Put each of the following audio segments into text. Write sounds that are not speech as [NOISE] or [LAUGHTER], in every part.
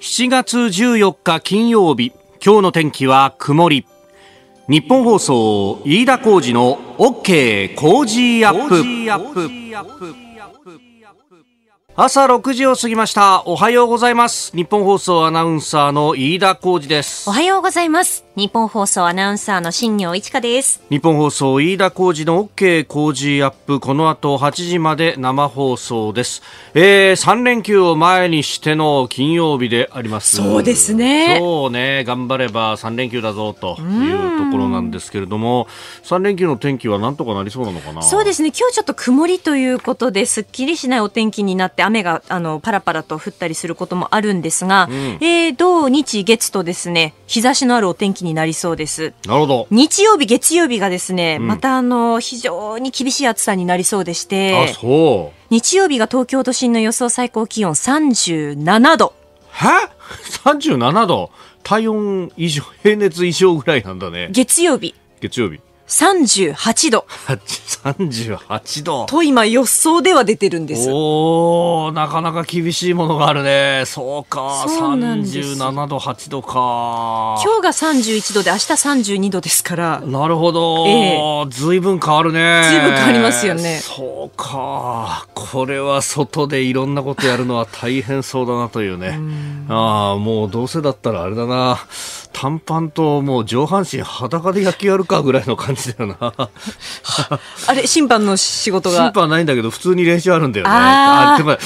7月14日金曜日今日の天気は曇り日本放送飯田浩二の OK 工事アップ朝6時を過ぎましたおはようございます日本放送アナウンサーの飯田浩二ですおはようございます日本放送アナウンサーの新業一華です日本放送飯田浩二の OK 工事アップこの後8時まで生放送です、えー、3連休を前にしての金曜日でありますそうですねそうね頑張れば3連休だぞというところなんですけれども3連休の天気はなんとかなりそうなのかなそうですね今日ちょっと曇りということですっきりしないお天気になって雨があのパラパラと降ったりすることもあるんですが、うん、えー、土日月とですね日差しのあるお天気にになりそうです。なるほど。日曜日、月曜日がですね、うん、またあの、非常に厳しい暑さになりそうでして、日曜日が東京都心の予想最高気温37度。は ?37 度体温以上、平熱以上ぐらいなんだね。月曜日。月曜日。38度。38度。と今予想では出てるんです。おお、なかなか厳しいものがあるね。そうか。そうなんです37度、8度か。今日が31度で明日32度ですから。なるほど。ずいぶん変わるね。ずいぶん変わりますよね。そうか。これは外でいろんなことやるのは大変そうだなというね。うああ、もうどうせだったらあれだな。短パンともう上半身裸で野球やるかぐらいの感じだよなあれ審判の仕事が審判ないんだけど普通に練習あるんだよねああでも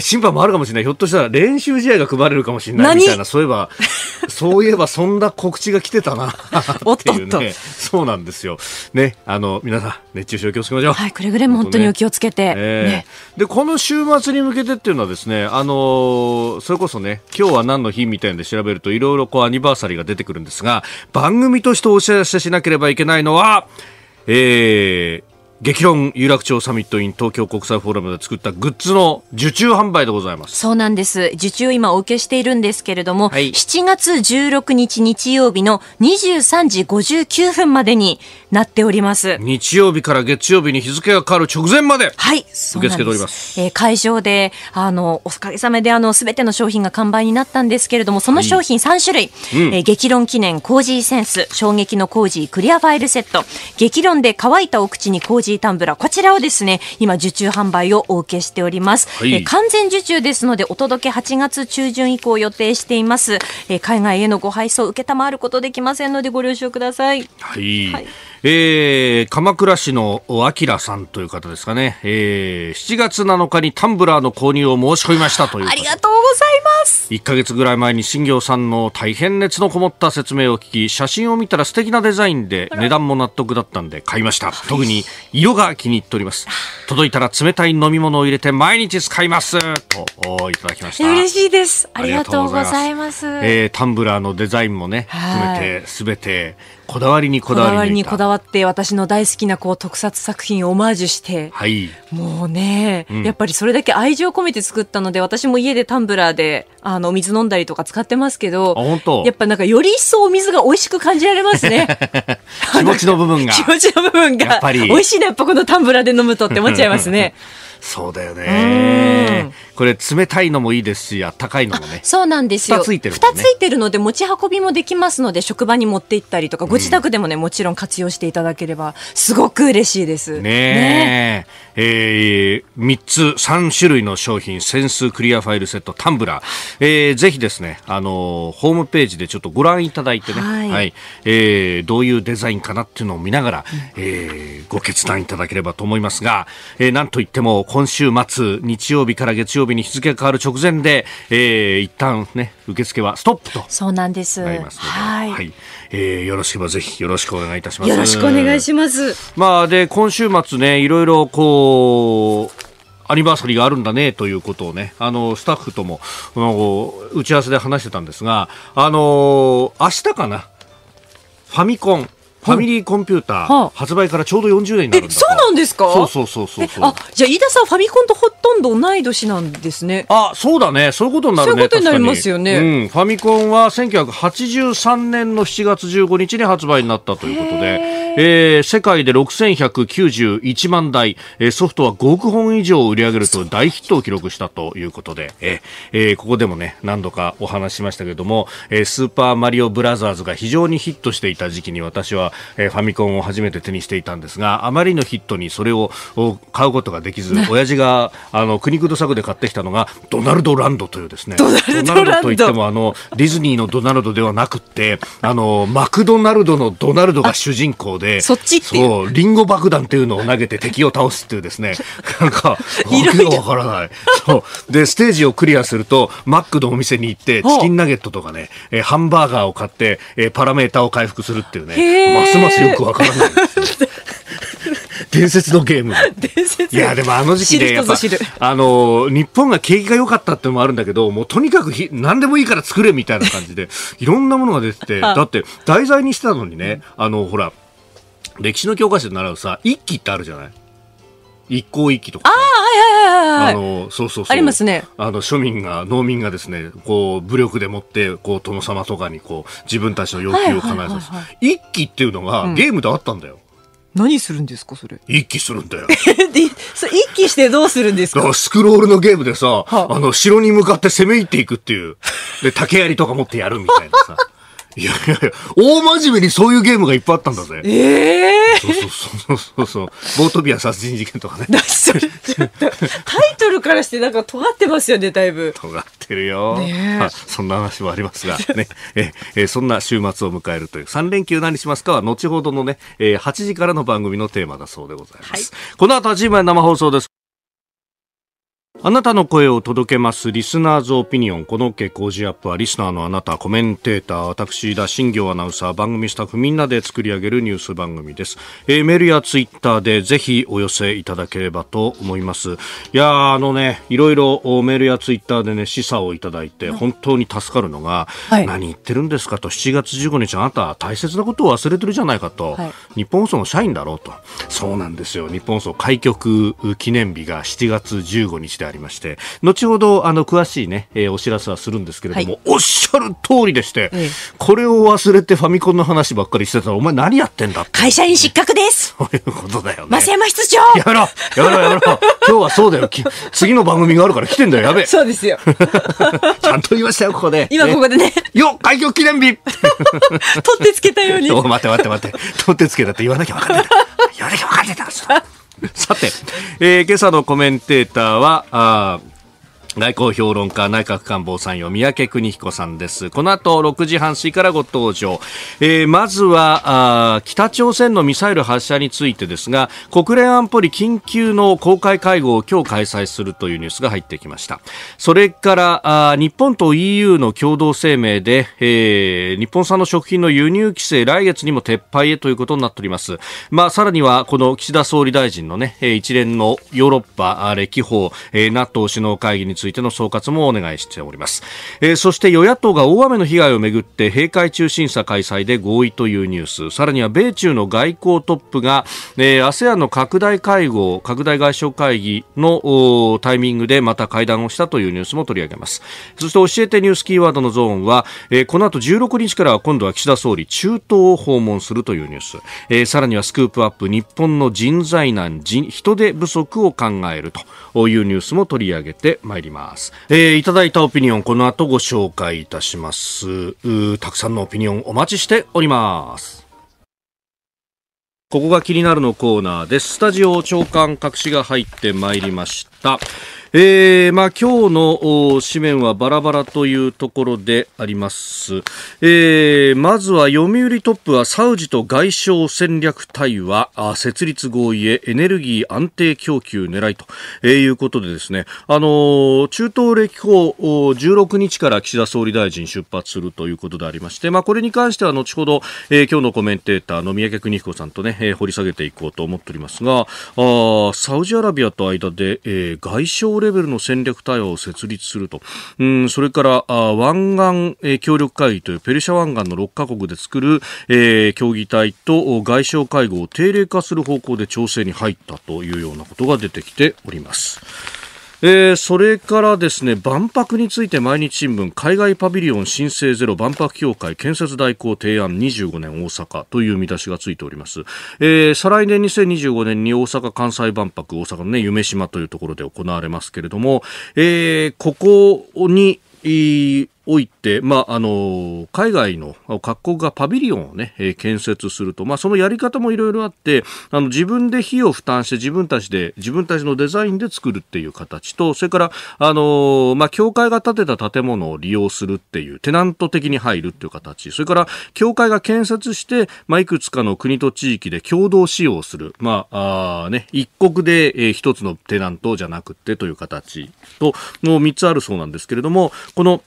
審判もあるかもしれない。ひょっとしたら練習試合が組まれるかもしれないみたいな、そういえば、[LAUGHS] そういえばそんな告知が来てたなっとおっと。そうなんですよ。ね、あの、皆さん、熱中症気をつけましょう。はい、くれぐれも本当にお気をつけて。ねえー、で、この週末に向けてっていうのはですね、あのー、それこそね、今日は何の日みたいので調べると、いろいろこうアニバーサリーが出てくるんですが、番組としてお知らせしなければいけないのは、えー、激論有楽町サミットイン東京国際フォーラムで作ったグッズの受注販売でございますそうなんです受注今お受けしているんですけれども、はい、7月16日日曜日の23時59分までになっております日曜日から月曜日に日付が変わる直前まではい受け付けております、えー、会場であのおかげさまであの全ての商品が完売になったんですけれどもその商品3種類、うん、えー、激論記念コージーセンス衝撃のコージークリアファイルセット激論で乾いたお口にコージーータンブラーこちらをですね今受注販売をお受けしております、はい、え完全受注ですのでお届け8月中旬以降予定しています、え海外へのご配送をることできませんのでご了承ください、はいはい、えー、鎌倉市のあきらさんという方ですかね、えー、7月7日にタンブラーの購入を申し込みましたというありがとうございますます1か月ぐらい前に新業さんの大変熱のこもった説明を聞き写真を見たら素敵なデザインで値段も納得だったんで買いました、特に色が気に入っております届いたら冷たい飲み物を入れて毎日使いますといただきました嬉しいですありがとうございますえー、タンブラーのデザインもね含めて全てこだわりにこだわりにこだわって私の大好きなこう特撮作品をオマージュして、はい、もうね、うん、やっぱりそれだけ愛情込めて作ったので私も家でタンブラーであの水飲んだりとか使ってますけどやっぱなんかより一層お水が美味しく感じられますね [LAUGHS] 気持ちの部分が [LAUGHS] 気持ちの部分がやっぱり美味しいねやっぱこのタンブラーで飲むとって思っちゃいますね [LAUGHS] そうだよねこれ冷たいのもいいですし、あったかいのもね。そうなんですよ。二ついてる、ね、ついてるので持ち運びもできますので、職場に持って行ったりとか、ご自宅でもね、うん、もちろん活用していただければすごく嬉しいです。ねえ。ねえー、3つ、三種類の商品、センスクリアファイルセット、タンブラー。えー、ぜひですね、あのー、ホームページでちょっとご覧いただいてね、はい、はい、えー、どういうデザインかなっていうのを見ながら、うえー、ご決断いただければと思いますが、えー、なんといっても今週末、日曜日から月曜日曜日に日付が変わる直前で、えー、一旦ね、受付はストップと。そうなんです。はい。はい、えー、よろしければぜひよろしくお願いいたします。よろしくお願いします。まあ、で、今週末ね、いろいろこう、アニバーサリーがあるんだねということをねあのスタッフとも打ち合わせで話してたんですがあの明日かなファミコンファミリーコンピューター発売からちょうど40年になるんだそうなんですかそうそうそうそうあじゃあ飯田さんファミコンとほとんど同い年なんですねあそうだねそういうことになるねそういうことになりますよね、うん、ファミコンは1983年の7月15日に発売になったということで、えー、世界で6191万台ソフトは5億本以上売り上げると大ヒットを記録したということで、えー、えここでもね何度かお話しましたけれども、えスーパーマリオブラザーズが非常にヒットしていた時期に私はえー、ファミコンを初めて手にしていたんですがあまりのヒットにそれを買うことができず、[LAUGHS] 親父があの苦肉の策で買ってきたのがドナルド・ランドというですねドナルドといってもあのディズニーのドナルドではなくてあのマクドナルドのドナルドが主人公で [LAUGHS] そっちそうリンゴ爆弾というのを投げて敵を倒すっていうですね [LAUGHS] なんか訳がわからないそうでステージをクリアするとマックのお店に行ってチキンナゲットとかね、えー、ハンバーガーを買って、えー、パラメーターを回復するっていうねますますよくわからない伝説のゲーム。伝説いや、でもあの時期で、やっぱ、あの、日本が景気が良かったってのもあるんだけど、もうとにかくひ何でもいいから作れみたいな感じで、いろんなものが出てて、だって題材にしてたのにね、あの、ほら、歴史の教科書で習うさ、一揆ってあるじゃない一向一揆とか、ああ、はいはいはい、はい、あのそうそうそうありますねあの庶民が農民がですねこう武力でもってこう殿様とかにこう自分たちの要求を叶えさす、る。一揆っていうのが、うん、ゲームであったんだよ何するんですかそれ一気するんだよ [LAUGHS] 一気してどうするんですかスクロールのゲームでさ、はあ、あの城に向かって攻め入っていくっていうで竹槍とか持ってやるみたいなさいやいやいや、大真面目にそういうゲームがいっぱいあったんだぜ。ええー、そうそうそうそうそう。ボートビア殺人事件とかね。ち [LAUGHS] タイトルからしてなんか尖ってますよね、だいぶ。尖ってるよ。ね、あ、そんな話もありますが、[LAUGHS] ね。え、え、そんな週末を迎えるという、3連休何しますかは後ほどのね、え八8時からの番組のテーマだそうでございます。はい、この後8時前生放送です。あなたの声を届けますリスナーズオピニオン。この OK 工事アップはリスナーのあなた、コメンテーター、私、田新行アナウンサー、番組スタッフみんなで作り上げるニュース番組です。えー、メールやツイッターでぜひお寄せいただければと思います。いやあのね、いろいろメールやツイッターでね、示唆をいただいて本当に助かるのが、はい、何言ってるんですかと、7月15日あなた大切なことを忘れてるじゃないかと、はい、日本放送の社員だろうと。そうなんですよ。日本放送開局記念日が7月15日でありまして後ほどあの詳しいね、えー、お知らせはするんですけれども、はい、おっしゃる通りでして、ええ、これを忘れてファミコンの話ばっかりしてたらお前何やってんだって会社員失格です [LAUGHS] そういうことだよね増山室長やめろやめろやめろ [LAUGHS] 今日はそうだよ次の番組があるから来てんだよやべそうですよ [LAUGHS] ちゃんと言いましたよここで今ここでねよ開局記念日取ってつけたようにお待って待って待って取ってつけたって言わなきゃ分かんない言わなきゃ分かんないだろさて、えー、今朝のコメンテーターは、あ外交評論家内閣官房参与三宅邦彦さんですこの後6時半過ぎからご登場、えー、まずはあ北朝鮮のミサイル発射についてですが国連安保理緊急の公開会合を今日開催するというニュースが入ってきましたそれからあ日本と EU の共同声明で、えー、日本産の食品の輸入規制来月にも撤廃へということになっておりますまあさらにはこの岸田総理大臣のね一連のヨーロッパ歴訪、えー、NATO 首脳会議についての総括もお願いしております、えー、そして与野党が大雨の被害をめぐって閉会中審査開催で合意というニュースさらには米中の外交トップが、え ASEAN の拡大会合拡大外相会議のタイミングでまた会談をしたというニュースも取り上げますそして教えてニュースキーワードのゾーンは、えー、この後16日からは今度は岸田総理中東を訪問するというニュース、えー、さらにはスクープアップ日本の人材難人人手不足を考えるというニュースも取り上げてまいりますます。えー、いただいたオピニオン、この後ご紹介いたします。たくさんのオピニオンお待ちしております。ここが気になるのコーナーです。スタジオ長官隠しが入ってまいりました。えー、まあ今日の紙面はバラバラというところであります。えー、まずは読売トップはサウジと外相戦略対話、あ設立合意へエネルギー安定供給狙いと、えー、いうことでですね、あのー、中東歴訪16日から岸田総理大臣出発するということでありまして、まあこれに関しては後ほど、えー、今日のコメンテーターの三宅邦彦さんとね、えー、掘り下げていこうと思っておりますが、あサウジアラビアと間で、えー、外相レベルの戦略対話を設立すると、うん、それからあ湾岸協力会議というペルシャ湾岸の6カ国で作る、えー、協議体と外相会合を定例化する方向で調整に入ったというようなことが出てきております。えー、それからですね万博について毎日新聞海外パビリオン申請ゼロ万博協会建設代行提案25年大阪という見出しがついております、えー、再来年2025年に大阪・関西万博大阪の、ね、夢島というところで行われますけれども、えー、ここにおいて、まあ、あの海外の各国がパビリオンをね、えー、建設すると、まあ、そのやり方もいろいろあってあの自分で費用を負担して自分たちで自分たちのデザインで作るっていう形とそれからあの、まあ、教会が建てた建物を利用するっていうテナント的に入るっていう形それから教会が建設して、まあ、いくつかの国と地域で共同使用する、まああね、一国で、えー、一つのテナントじゃなくてという形との3つあるそうなんですけれどもこの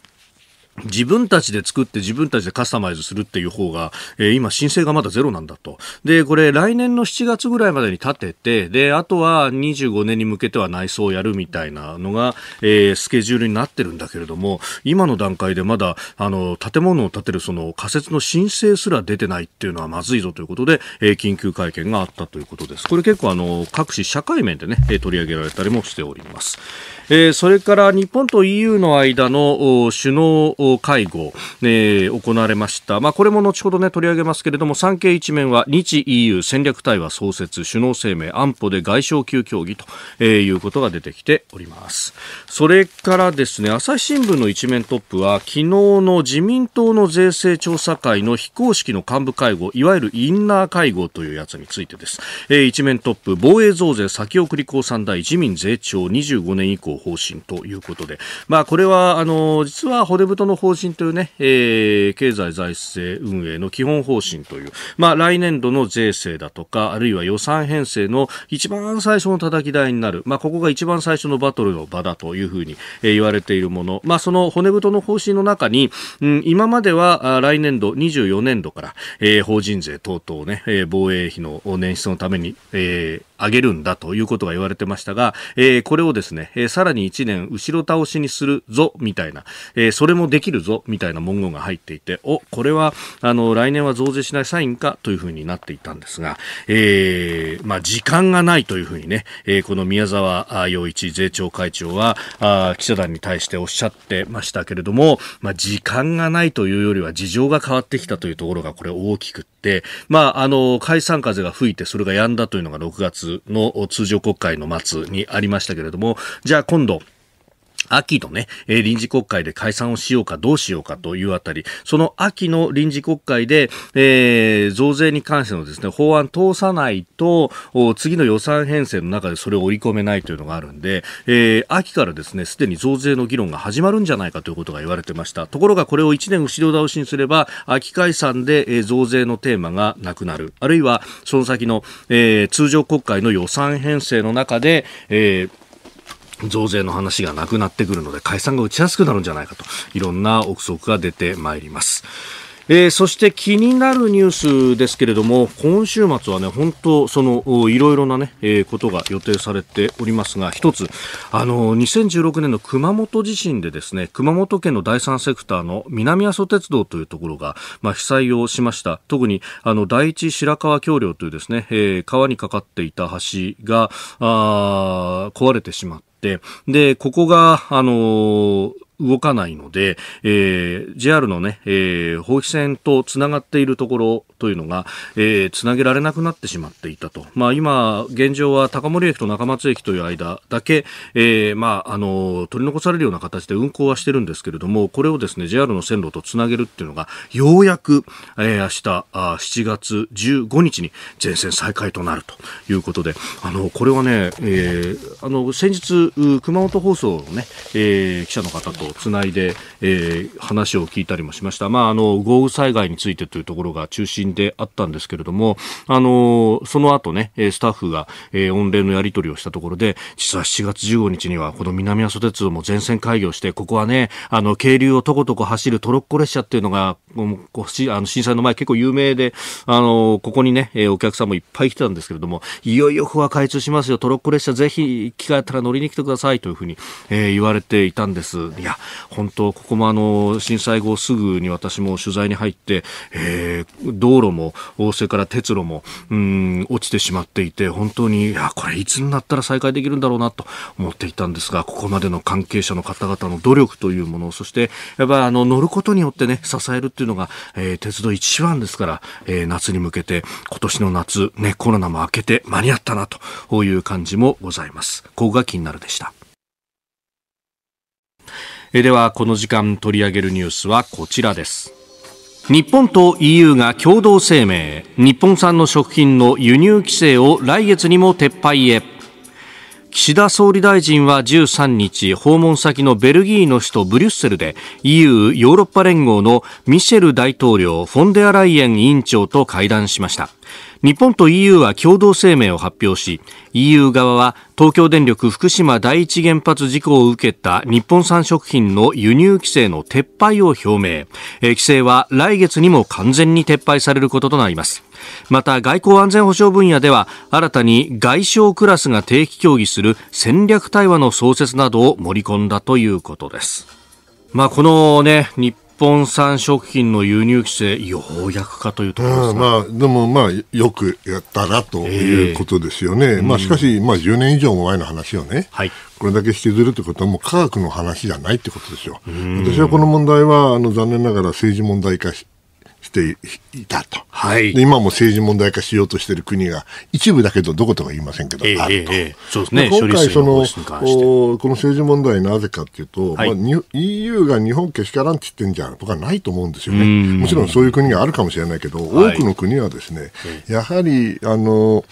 自分たちで作って自分たちでカスタマイズするっていう方が、えー、今申請がまだゼロなんだと。で、これ来年の7月ぐらいまでに立てて、で、あとは25年に向けては内装をやるみたいなのが、えー、スケジュールになってるんだけれども、今の段階でまだ、あの、建物を建てるその仮設の申請すら出てないっていうのはまずいぞということで、えー、緊急会見があったということです。これ結構あの、各種社会面でね、取り上げられたりもしております。えー、それから日本と EU の間の首脳会合、えー、行われました、まあ、これも後ほど、ね、取り上げますけれども産経一面は日 EU 戦略対話創設首脳声明安保で外相級協議と、えー、いうことが出てきておりますそれからですね朝日新聞の一面トップは昨日の自民党の税制調査会の非公式の幹部会合いわゆるインナー会合というやつについてです、えー、一面トップ防衛増税先送り公算大自民税調25年以降方針ということで、まあ、これはあの実は骨太のの方針というね、えー、経済財政運営の基本方針という、まあ、来年度の税制だとか、あるいは予算編成の一番最初の叩き台になる、まあ、ここが一番最初のバトルの場だというふうに、えー、言われているもの、まあ、その骨太の方針の中に、うん、今までは来年度、24年度から、えー、法人税等々ね、えー、防衛費の捻出のために、えー、上げるんだということが言われてましたが、えー、これをですね、えー、さらに1年後ろ倒しにするぞ、みたいな、えー、それもでききるぞみたいな文言が入っていて、お、これは、あの、来年は増税しないサインかというふうになっていたんですが、えー、まあ、時間がないというふうにね、えー、この宮沢洋一税調会長は、あ記者団に対しておっしゃってましたけれども、まあ、時間がないというよりは事情が変わってきたというところが、これ大きくって、まあ、あの、解散風が吹いてそれが止んだというのが6月の通常国会の末にありましたけれども、じゃあ今度、秋のね、えー、臨時国会で解散をしようかどうしようかというあたり、その秋の臨時国会で、えー、増税に関してのですね、法案通さないと、次の予算編成の中でそれを織り込めないというのがあるんで、えー、秋からですね、すでに増税の議論が始まるんじゃないかということが言われてました。ところがこれを1年後ろ倒しにすれば、秋解散で、えー、増税のテーマがなくなる。あるいは、その先の、えー、通常国会の予算編成の中で、えー増税の話がなくなってくるので解散が打ちやすくなるんじゃないかといろんな憶測が出てまいります。えー、そして気になるニュースですけれども今週末はね本当そのいろいろなね、えー、ことが予定されておりますが一つあの2016年の熊本地震でですね熊本県の第三セクターの南阿蘇鉄道というところが、まあ、被災をしました特にあの第一白川橋梁というですね、えー、川にかかっていた橋があ壊れてしまって、で、ここが、あのー動かないので、えー、JR のね、えー、放棄線とつながっているところというのが、えー、つなげられなくなってしまっていたと。まあ今、現状は高森駅と中松駅という間だけ、えー、まあ、あの、取り残されるような形で運行はしてるんですけれども、これをですね、JR の線路とつなげるっていうのが、ようやく、えー、明日あ、7月15日に全線再開となるということで、あの、これはね、えー、あの、先日、熊本放送のね、えー、記者の方ととつないで、えー、話を聞いたりもしました、まあ、あの豪雨災害についてというところが中心であったんですけれどもあのその後ねスタッフが、えー、御礼のやり取りをしたところで実は7月15日にはこの南阿蘇鉄道も全線開業してここはねあの渓流をとことこ走るトロッコ列車っていうのがあの震災の前結構有名であのここにねお客さんもいっぱい来てたんですけれどもいよいよ不破開通しますよトロッコ列車ぜひ機会あったら乗りに来てくださいというふうに、えー、言われていたんですいや本当、ここもあの、震災後すぐに私も取材に入って、えー、道路も、それから鉄路も、うん、落ちてしまっていて、本当に、いや、これいつになったら再開できるんだろうなと思っていたんですが、ここまでの関係者の方々の努力というもの、そして、やっぱあの、乗ることによってね、支えるっていうのが、えー、鉄道一番ですから、えー、夏に向けて、今年の夏、ね、コロナも明けて間に合ったなという感じもございます。ここが気になるでした。えではこの時間取り上げるニュースはこちらです日本と EU が共同声明日本産の食品の輸入規制を来月にも撤廃へ岸田総理大臣は13日訪問先のベルギーの首都ブリュッセルで EU ヨーロッパ連合のミシェル大統領フォンデアライエン委員長と会談しました日本と EU は共同声明を発表し EU 側は東京電力福島第一原発事故を受けた日本産食品の輸入規制の撤廃を表明規制は来月にも完全に撤廃されることとなりますまた外交安全保障分野では新たに外相クラスが定期協議する戦略対話の創設などを盛り込んだということです。まあ、このね、日本産食品の輸入規制、ようやくかというところですまあ、でも、まあ、よくやったらということですよね、えー、まあ、しかし、まあ、10年以上も前の話をね、はい、これだけ引きずるということは、もう科学の話じゃないってことですよ、私はこの問題はあの残念ながら政治問題化ししていたと、はい、今も政治問題化しようとしている国が一部だけどどことは言いませんけど、えー、あると、えー、そうですね、今回そのこの政治問題なぜかというと、はいまあ、EU が日本けしからんって言ってんじゃ僕はないと思うんですよね、もちろんそういう国があるかもしれないけど、多くの国はですね、はい、やはりあの、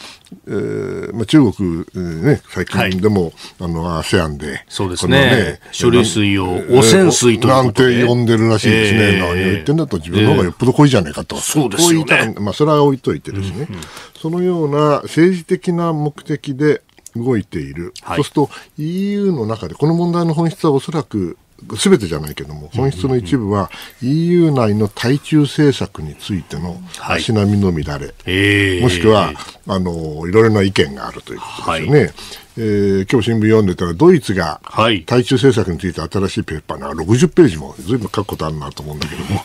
えーまあ、中国、ね、最近でも、あの ASEAN でそうですねね処理水を汚染水となんて呼んでるらしいですね、えー、何を言ってんだと自分の方がよっぽどこいじゃねえかと。そうですよね。こういった、まあ、それは置いといてですね、うんうん、そのような政治的な目的で動いている、はい、そうすると EU の中でこの問題の本質はおそらくすべてじゃないけども本質の一部は EU 内の対中政策についての足並みの乱れ、はいえー、もしくはあのいろいろな意見があるということですよね。はいえー、今日新聞読んでたらドイツが対中政策について新しいペーパーな60ページもずいぶん書くことあるなと思うんだけども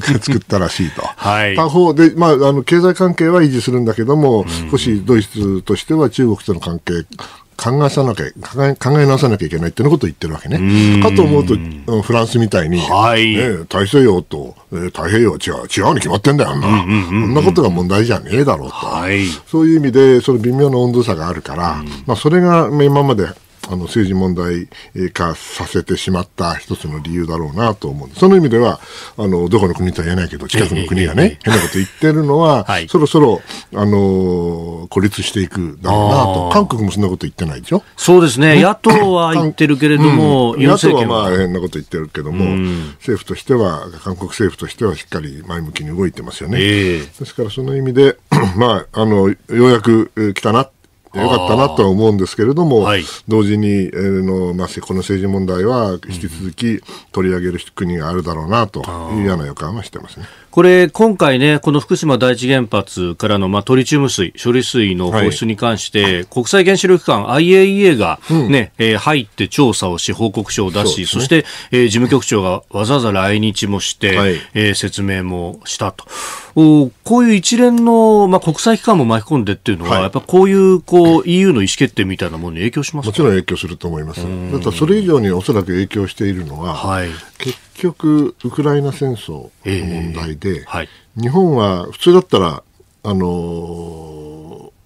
[LAUGHS] 作ったらしいと、はい、他方で、まあ、あの経済関係は維持するんだけども、少しドイツとしては中国との関係考えさなきゃ考え考え直さなきゃいけないってのことを言ってるわけね。かと思うと、フランスみたいに、はいね、大西洋と、えー、太平洋は違う違うに決まってんだよな、うんうんうんうん、そんなことが問題じゃねえだろうと、はい、そういう意味でその微妙な温度差があるから、まあ、それが今まであの政治問題化させてしまった一つの理由だろうなと思うその意味ではあのどこの国とは言えないけど近くの国がね、変なこと言ってるのは、はい、そろそろ、あのー、孤立していくだろうなと韓国もそんなこと言ってないでしょそうですね野党は言ってるけれども、うん、野党はまあ変なこと言ってるけども、うん、政府としては韓国政府としてはしっかり前向きに動いてますよね。えー、ですからその意味で、[CLEARS THROAT] まあ、あのようやく来たなよかったなとは思うんですけれども、はい、同時に、えー、のまあ、この政治問題は引き続き取り上げる国があるだろうなというような予感はしてますね。うんこれ、今回ね、この福島第一原発からの、まあ、トリチウム水、処理水の放出に関して、はい、国際原子力機関 IAEA がね、うん、えー、入って調査をし、報告書を出し、そ、ね,、して、えー、事務局長がわざわざ来日もして、はい、えー、説明もしたと。おこういう一連の、まあ、国際機関も巻き込んでっていうのは、はい、やっぱこういうこう EU の意思決定みたいなものに影響します、ね、もちろん影響すると思います。それ以上におそらく影響しているのは、はい、結局、ウクライナ戦争の問題で、えーはい、日本は普通だったら、あのー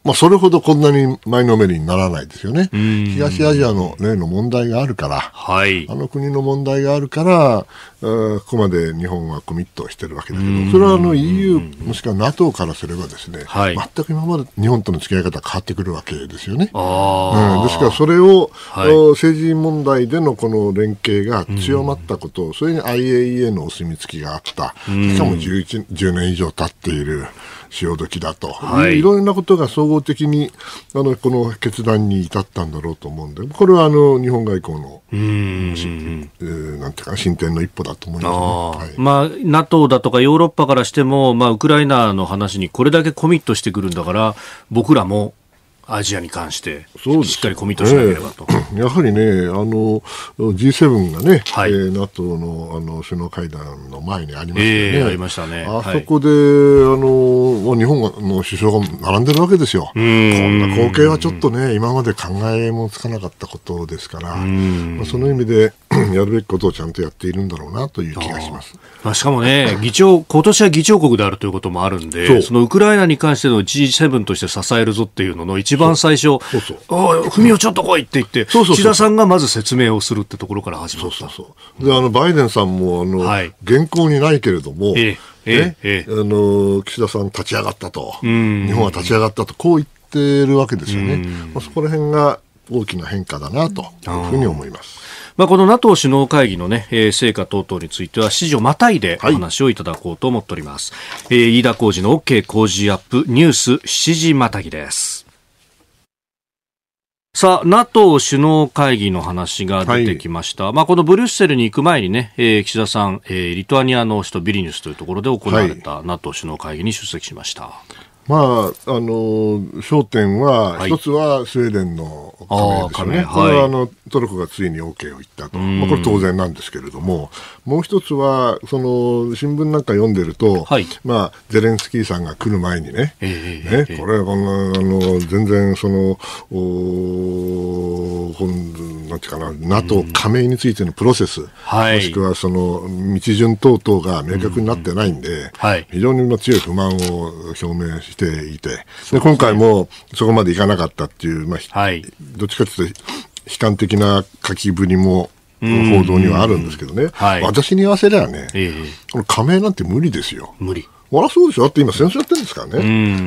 まあ、それほどこんなに前のめりにならないですよね。東アジアの例の問題があるから、はい、あの国の問題があるから、ここまで日本はコミットしてるわけだけど、それはあの EU、もしくは NATO からすればですね、はい、全く今まで日本との付き合い方変わってくるわけですよね。うん、ですから、それを、はい、政治問題でのこの連携が強まったこと、それに IAEA のお墨付きがあった、しかも10年以上経っている。潮時だと、はい、いろんなことが総合的にあのこの決断に至ったんだろうと思うんでこれはあの日本外交のなんていうか進展の一歩だと思いますまあ、NATO だとかヨーロッパからしても、まあ、ウクライナの話にこれだけコミットしてくるんだから僕らもアジアに関してしっかりコミットしなければと、ね、[CLEARS THROAT] やはりねあの G7 がね、はいえー、NATO のあの首脳会談の前にありましたね、えー、ありましたねあそこで、はい、あの日本の首相が並んでるわけですよこんな光景はちょっとね今まで考えもつかなかったことですから、まあ、その意味で [CLEARS THROAT] やるべきことをちゃんとやっているんだろうなという気がします、まあ、しかもね、議長今年は議長国であるということもあるんで、そのウクライナに関しての G7 として支えるぞっていうのの一一番最初、そうそうお文をちょっと来いって言って、そうそうそう岸田さんがまず説明をするってところから始まったそうそうそうであのバイデンさんもあの、はい、原稿にないけれども、ええねええ、あの岸田さん立ち上がったと、日本は立ち上がったと、こう言ってるわけですよね。まあ、そこら辺が大きな変化だなというふうに思います。まあ、この NATO 首脳会議のね、えー、成果等々については、指示をまたいでお話をいただこうと思っております。はい、えー、飯田浩二の OK 工事アップニュース7時またぎです。さあ、NATO 首脳会議の話が出てきました。はい、まあ、このブリュッセルに行く前にね、えー、岸田さん、えー、リトアニアの首都ビリニュスというところで行われた NATO 首脳会議に出席しました。はいまあ、あの焦点は、はい、一つはスウェーデンの加盟ですね、これはあのトルコがついに OK を言ったと、まあ、これ当然なんですけれども、もう一つは、その新聞なんか読んでると、はい、まあ、ゼレンスキーさんが来る前にね、えー、ね、えー、これはこのあの全然その、お今なんていうかな、NATO 加盟についてのプロセス、もしくはその道順等々が明確になってないんで、はい、非常に強い不満を表明していて、で、ね、今回もそこまでいかなかったっていう、まあ、はい、どっちかというと悲観的な書きぶりも報道にはあるんですけどね、はい、私に言わせりゃね、えー、この加盟なんて無理ですよ。無理そりゃそうでしょ。だって今戦争やってるんですからね。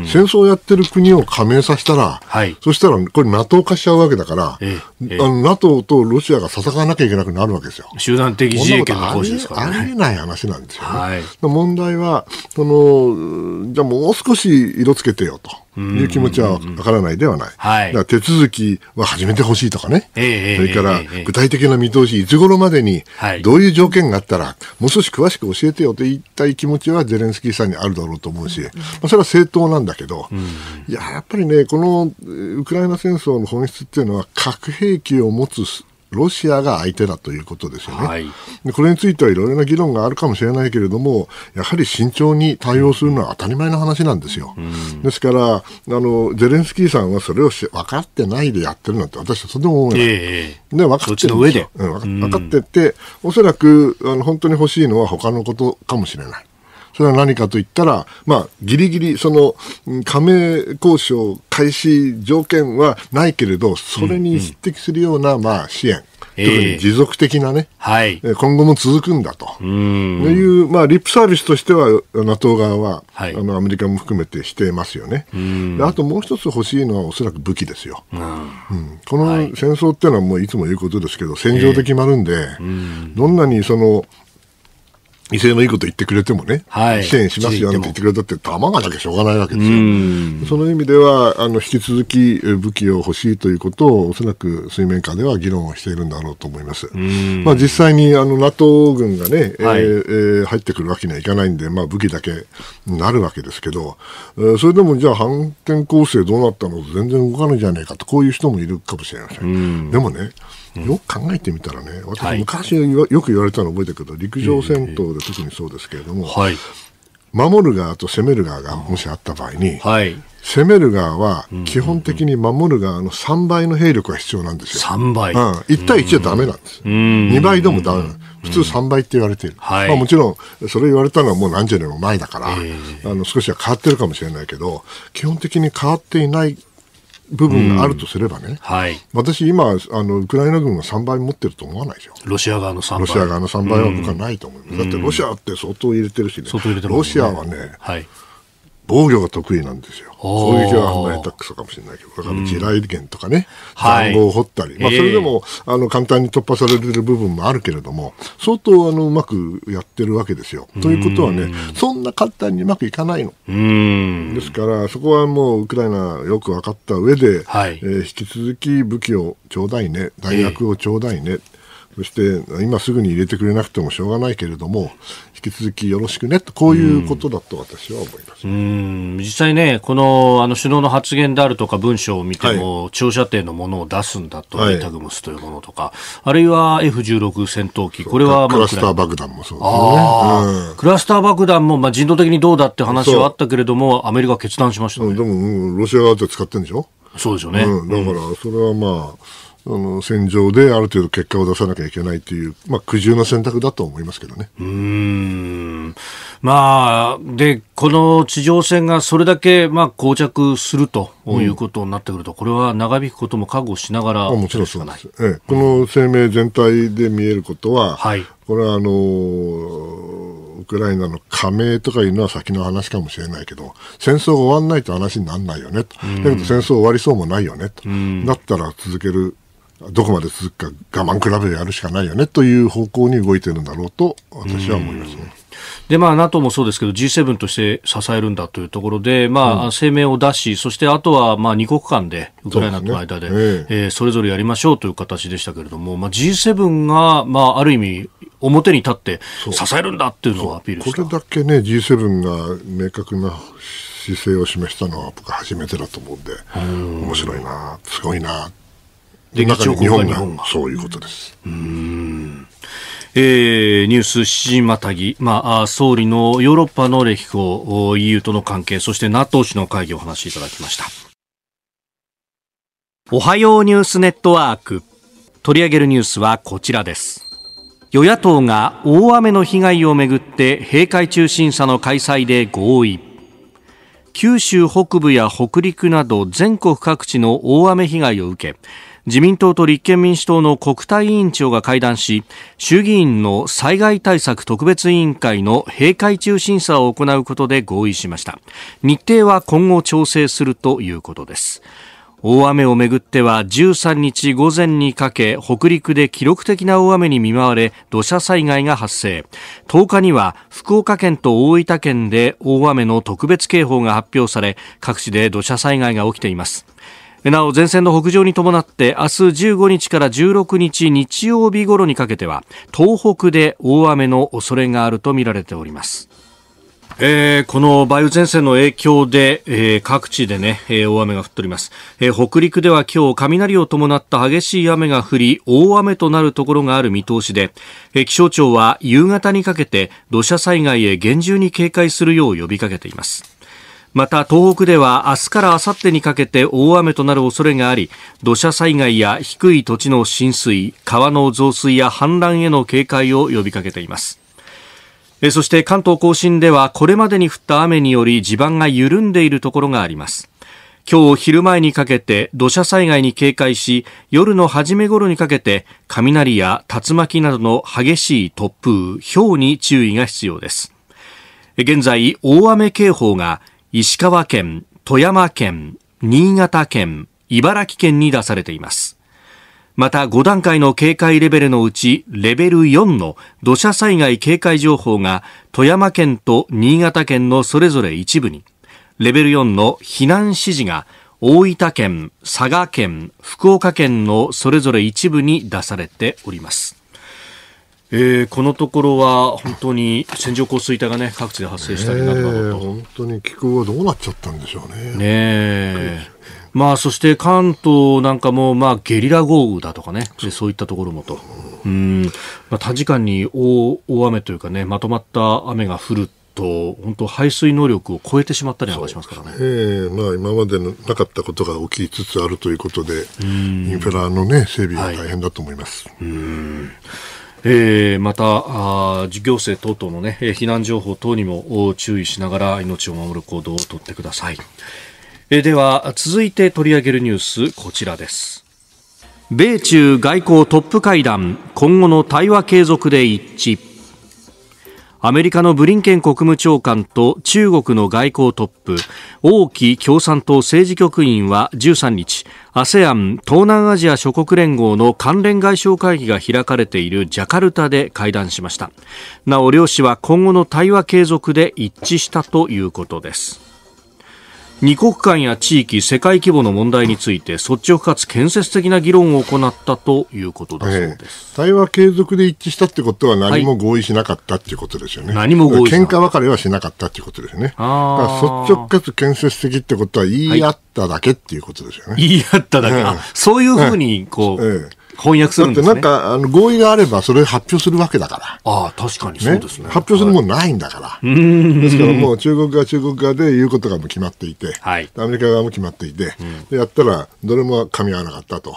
戦争やってる国を加盟させたら、はい、そしたらこれ NATO 化しちゃうわけだから、ええ、あの NATO とロシアが戦わなきゃいけなくなるわけですよ。集団的自衛権の行使ですから、ね、ありえない話なんですよね。はい、問題は、その、じゃあもう少し色つけてよと。いう気持ちはわからないではない。はい、だから手続きは始めてほしいとかね、えー、それから具体的な見通し、いつ頃までにどういう条件があったら、もう少し詳しく教えてよと言いたい気持ちはゼレンスキーさんにあるだろうと思うし、まあ、それは正当なんだけど、いや、やっぱりね、このウクライナ戦争の本質っていうのは、核兵器を持つロシアが相手だということですよね、はい、これについてはいろいろな議論があるかもしれないけれどもやはり慎重に対応するのは当たり前の話なんですよ、うん、ですからあのゼレンスキーさんはそれを分かってないでやってるなんて私はとても思えない、で分かってるうん、分かってて、おそらくあの本当に欲しいのは他のことかもしれないそれは何かといったら、まあ、ギリギリ、その、加盟交渉開始条件はないけれど、それに匹敵するような、まあ、支援。特に持続的なね、えーはい、今後も続くんだとという、まあ、リップサービスとしては NATO 側は、はい、あのアメリカも含めてしてますよねあともう一つ欲しいのはおそらく武器ですよ、うん、この戦争っていうのはもういつも言うことですけど戦場で決まるんで、えー、んどんなにその威勢のいいこと言ってくれてもね、はい、支援しますよなんて言ってくれたって、弾がなきゃしょうがないわけですよ。その意味では、あの引き続き武器を欲しいということを、おそらく水面下では議論をしているんだろうと思います。まあ、実際にあの NATO 軍がね、はい、えー、えー、入ってくるわけにはいかないんで、まあ、武器だけなるわけですけど、えー、それでもじゃあ反転攻勢どうなったの全然動かないじゃないかと、こういう人もいるかもしれません。でもね、よく考えてみたらね、私、昔よく言われたの覚えてるけど、陸上戦闘で特にそうですけれども、はい、守る側と攻める側がもしあった場合に、はい、攻める側は基本的に守る側の3倍の兵力が必要なんですよ。3倍、うん、1対1はだめなんです。2倍でもだめなんです。普通3倍って言われている、はい、まあ、もちろんそれ言われたのはもう何十年も前だから、あの少しは変わってるかもしれないけど基本的に変わっていない部分があるとすればね、うんはい、私、今あの、ウクライナ軍が3倍持ってると思わないですよ。ロシア側の3倍。ロシア側の3倍は僕はないと思います。うん、だってロシアって相当入れてるしね、ねロシアはね、はい防御が得意なんですよ。攻撃はあんまり下くそかもしれないけど、だから地雷原とかね、塹、う、ん、を掘ったり、はい、まあ、それでも、えー、あの簡単に突破される部分もあるけれども、相当あのうまくやってるわけですよ。ということはね、そんな簡単にうまくいかないの。ですから、そこはもうウクライナよく分かった上で、はい、えー、引き続き武器をちょうだいね、弾薬をちょうだいね、えーそして今すぐに入れてくれなくてもしょうがないけれども引き続きよろしくねとこういうことだと私は思いますうん実際ね、このあの首脳の発言であるとか文章を見ても、はい、長射程のものを出すんだと、はい、タグムスというものとか、あるいは F16 戦闘機、これはクラスター爆弾もそうですね、うん、クラスター爆弾も、まあ、人道的にどうだって話はあったけれども、アメリカ決断しました、ね、でも、うん、ロシア側って使ってるんでしょそうですよね、うん、だからそれはまあ、あの戦場である程度結果を出さなきゃいけないという、まあ、苦渋の選択だと思いますけどね。うんまあ、で、この地上戦がそれだけ、まあ、膠着するということになってくると、うん、これは長引くことも覚悟しながら、もちろんそうです、ええ、この声明全体で見えることは、はい、これはあのウクライナの加盟とかいうのは先の話かもしれないけど、戦争が終わらないと話にならないよねと、だけど戦争終わりそうもないよねと、だったら続ける。どこまで続くか我慢比べでやるしかないよねという方向に動いてるんだろうと私は思いますね。でまあ、NATO もそうですけど G7 として支えるんだというところで、まあ、声明を出しそしてあとはまあ2国間でウクライナとの間でそで、ね、えー、それぞれやりましょうという形でしたけれども、まあ、G7 が、まあ、ある意味表に立って支えるんだっていうのをアピールしたこれだけ、ね、G7 が明確な姿勢を示したのは僕は初めてだと思うんで面白いな、すごいな歴史を日本がそういうことです。うんえー、ニュース7時またぎ、まあ、総理のヨーロッパの歴訪 EU との関係そして NATO 首脳会議をお話しいただきましたおはようニュースネットワーク取り上げるニュースはこちらです与野党が大雨の被害をめぐって閉会中審査の開催で合意九州北部や北陸など全国各地の大雨被害を受け自民党と立憲民主党の国対委員長が会談し衆議院の災害対策特別委員会の閉会中審査を行うことで合意しました日程は今後調整するということです大雨をめぐっては13日午前にかけ北陸で記録的な大雨に見舞われ土砂災害が発生10日には福岡県と大分県で大雨の特別警報が発表され各地で土砂災害が起きていますなお前線の北上に伴って明日15日から16日日曜日頃にかけては東北で大雨の恐れがあるとみられておりますえー、この梅雨前線の影響で、えー、各地でね、えー、大雨が降っております、え北陸では今日雷を伴った激しい雨が降り大雨となるところがある見通しで、え気象庁は夕方にかけて土砂災害へ厳重に警戒するよう呼びかけていますまた東北では明日からあさってにかけて大雨となる恐れがあり土砂災害や低い土地の浸水川の増水や氾濫への警戒を呼びかけていますそして関東甲信ではこれまでに降った雨により地盤が緩んでいるところがあります今日昼前にかけて土砂災害に警戒し夜の初め頃にかけて雷や竜巻などの激しい突風、ひょうに注意が必要です現在大雨警報が石川県、富山県、新潟県、茨城県に出されています。また5段階の警戒レベルのうちレベル4の土砂災害警戒情報が富山県と新潟県のそれぞれ一部に、レベル4の避難指示が大分県、佐賀県、福岡県のそれぞれ一部に出されております。えー、このところは本当に線状降水帯が、ね、各地で発生したりなどなどと、本当に気候はどうなっちゃったんでしょうね。ねまあ、そして関東なんかも、まあ、ゲリラ豪雨だとかね、そういったところもと、うんまあ、短時間に大大雨というかね、まとまった雨が降ると、本当、排水能力を超えてしまったりなんかしますからね。えー、まあ、今までのなかったことが起きつつあるということで、インフラの、ね、整備が大変だと思います。はい、うんえー、またあ、行政等々の、ね、避難情報等にも注意しながら命を守る行動をとってください。えー、では、続いて取り上げるニュース、こちらです。米中外交トップ会談、今後の対話継続で一致。アメリカのブリンケン国務長官と中国の外交トップ王毅共産党政治局員は13日 ASEAN 東南アジア諸国連合の関連外相会議が開かれているジャカルタで会談しましたなお両氏は今後の対話継続で一致したということです二国間や地域、世界規模の問題について率直かつ建設的な議論を行ったということだそうです、え対話継続で一致したってことは何も合意しなかったっていうことですよね、はい、何も合意喧嘩別れはしなかったっていうことですねあ率直かつ建設的ってことは言い合っただけっていうことですよね、はい、言い合っただけ、うん、そういうふうにこう、ええ、翻訳するんですね。だってなんか、あの合意があればそれ発表するわけだから。ああ、確かにそうですね。ね発表するもんないんだから。はい、ですからもう中国側中国側で言うことがもう決まっていて、はい、アメリカ側も決まっていて、うん、やったらどれも噛み合わなかったと。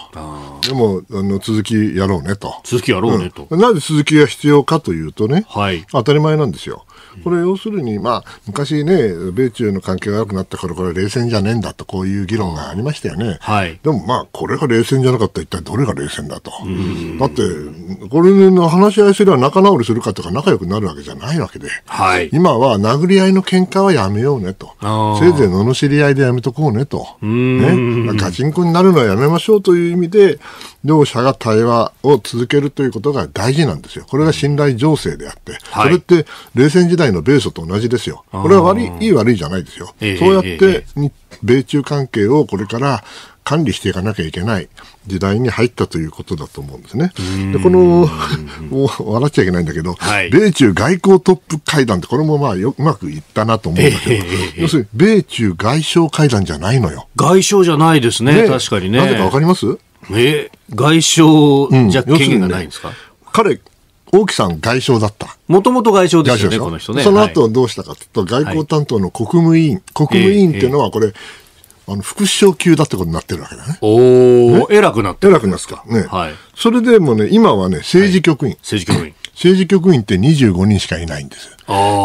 でもあの続きやろうねと。続きやろうねと。うん、なぜ続きが必要かというとね、はい、当たり前なんですよ。これ要するに、まあ、昔ね、米中の関係が悪くなったから、これ冷戦じゃねえんだと、こういう議論がありましたよね。はい、でもまあ、これが冷戦じゃなかったら一体どれが冷戦だと。だって、これの話し合いすれば仲直りするかとか仲良くなるわけじゃないわけで、はい、今は殴り合いの喧嘩はやめようねと。せいぜい罵り合いでやめとこうねと。うね、ガチンコになるのはやめましょうという意味で、両者が対話を続けるということが大事なんですよ。これが信頼情勢であって、はい、それって冷戦時代の米ソと同じですよ。これは悪い、いい悪いじゃないですよ。えー、そうやって、えー、米中関係をこれから管理していかなきゃいけない時代に入ったということだと思うんですね。でこの、もう [LAUGHS] 笑っちゃいけないんだけど、はい、米中外交トップ会談って、これもまあようまくいったなと思うんだけど、えー、要するに米中外相会談じゃないのよ。外相じゃないですね、ね確かにね。なぜかわかりますえ外相じゃ権限がないんですか、うんね、彼大木さん外相だった。もともと外相ですよね、この人ね。その後どうしたかというと、外交担当の国務委員、国務委員っていうのはこれ、あの、副首相級だってことになってるわけだね。おお、ね、偉くなってる。偉くなっすた。ね。はい。それでもね、今はね、政治局員。はい、政治局員。[LAUGHS] 政治局員って25人しかいないんです。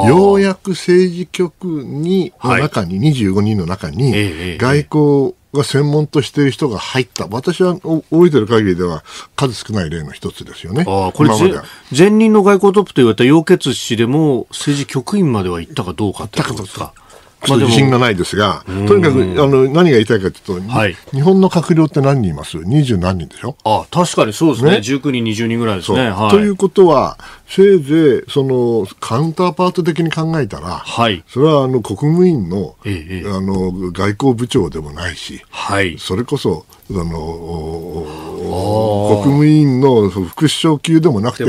ようやく政治局に、の中に、25人の中に、外交が専門としている人が入った。私は覚えてる限りでは数少ない例の一つですよね。ああ、これ前任の外交トップと言われた楊潔氏でも政治局員までは行ったかどうかってことですか。まあ、自信がないですが、とにかくあの何が言いたいかというと、はい、日本の閣僚って何人います二十何人でしょあ確かにそうですねね19人、20人ぐらいですね。はい、ということはせいぜいそのカウンターパート的に考えたら、はい、それはあの国務院のええ、あの外交部長でもないし、はい、それこそあの国務院員の副首相級でもなくて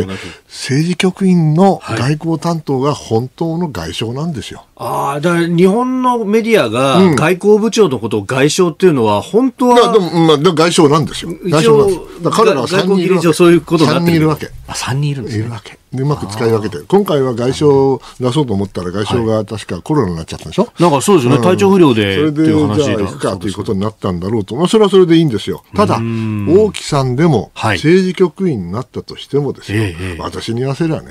政治局員の外交担当が本当の外相なんですよ。はいああ、だ日本のメディアが外交部長のことを外相っていうのは、本当は、うん、まあ、外相なんですよ。外相なんです。彼らは3人いるわけ。そういうこと人いるわけ。あ、人いるんです、ね、いるわけ。うまく使い分けて今回は外相を出そうと思ったら外相が確かコロナになっちゃったでしょ、はい、なんかそうですね、うん、体調不良で、それでじゃあ行くかということになったんだろうと、まあ、それはそれでいいんですよただ大木さんでも政治局員になったとしてもですよ、はい、私に言わせりゃね、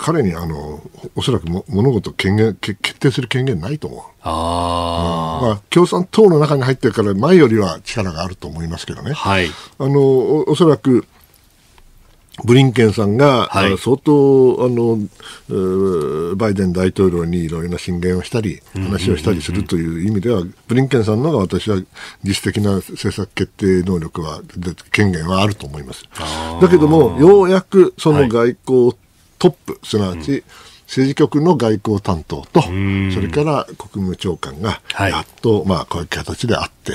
彼にあのおそらく物事権限決定する権限ないと思うあ、うん、まあ、共産党の中に入ってるから前よりは力があると思いますけどね、はい、あのおそらくブリンケンさんが、はい、相当あのバイデン大統領にいろいろな進言をしたり話をしたりするという意味では、ブリンケンさんの方が私は自主的な政策決定能力は権限はあると思います。だけどもようやくその外交トップ、すなわち、政治局の外交担当と、それから国務長官が、やっと、まあ、こういう形であって、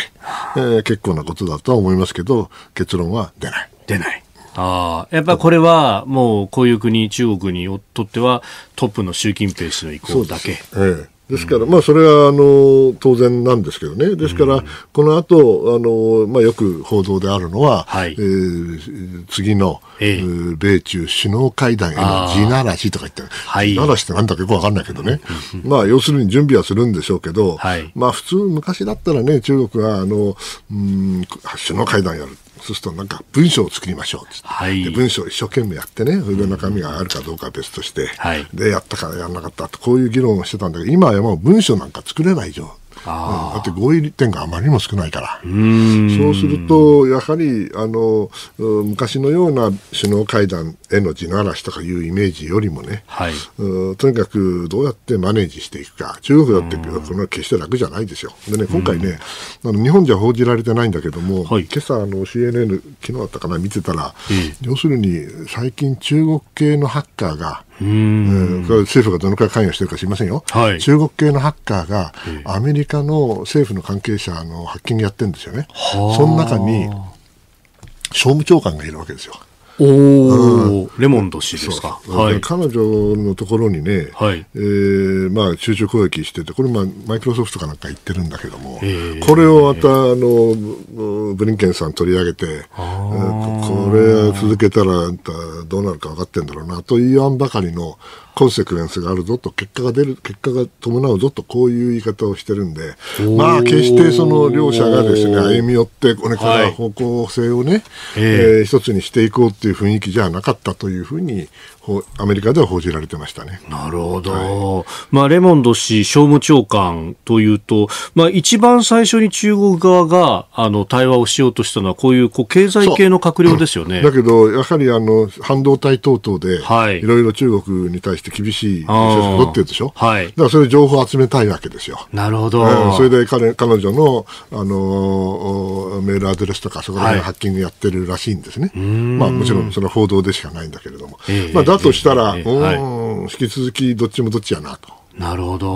えー、結構なことだとは思いますけど、結論は出ない。出ない。ああ、やっぱこれはもうこういう国、中国にとってはトップの習近平氏の意向だけ。ええですから、まあ、それはあの当然なんですけどね、ですから、この後あのまあよく報道であるのは、はいえー、次の、えー、米中首脳会談への地ならしとか言って、はい、地ならしってなんだかよくわかんないけどね、まあ要するに準備はするんでしょうけど、はい、まあ普通、昔だったらね、中国があのうん首脳会談やる。そうするとなんか文章を作りましょうっっ、はい、文章を一生懸命やってねそれで中身があるかどうかは別として、うん、でやったからやらなかったとこういう議論をしてたんだけど今はもう文章なんか作れない状あ、うん、だって合意点があまりにも少ないからそうするとやはりあの昔のような首脳会談への地の嵐とかいうイメージよりもね、はい、とにかくどうやってマネージしていくか中国だってこれは決して楽じゃないですよ。でね今回ねあの日本じゃ報じられてないんだけども、はい、今朝あの CNN 昨日だったかな見てたら、要するに最近中国系のハッカーがうん、政府がどのくらい関与してるか知りませんよ、はい、中国系のハッカーがアメリカの政府の関係者のハッキングやってるんですよね。その中に商務長官がいるわけですよ。おレモンド氏ですか、はい、彼女のところにね、はいえーまあ、集中攻撃しててこれ、まあ、マイクロソフトかなんか言ってるんだけども、えー、これをまたあのブリンケンさん取り上げてこれ続けたらどうなるか分かってんだろうなと言わんばかりのコンセクエンスがあるぞと、結果が出る、結果が伴うぞと、こういう言い方をしてるんで、まあ、決してその両者がですね、歩み寄って、これから方向性をね、はい、えー、一つにしていこうっていう雰囲気じゃなかったというふうにアメリカでは報じられてましたね。なるほど。はい、まあ、レモンド氏、商務長官というと、まあ、一番最初に中国側が、あの、対話をしようとしたのは、こういう、こう、経済系の閣僚ですよね。だけど、やはり、あの、半導体等々で、はい。いろいろ中国に対して厳しい政策を取ってるでしょはい。だから、それ情報を集めたいわけですよ。なるほど。うん、それで彼、彼女の、あの、メールアドレスとか、そこら辺ハッキングやってるらしいんですね。はい、まあ、もちろん、その報道でしかないんだけれども。えー、まあ、だとしたら、引き続きどっちもどっちやなと。なるほど、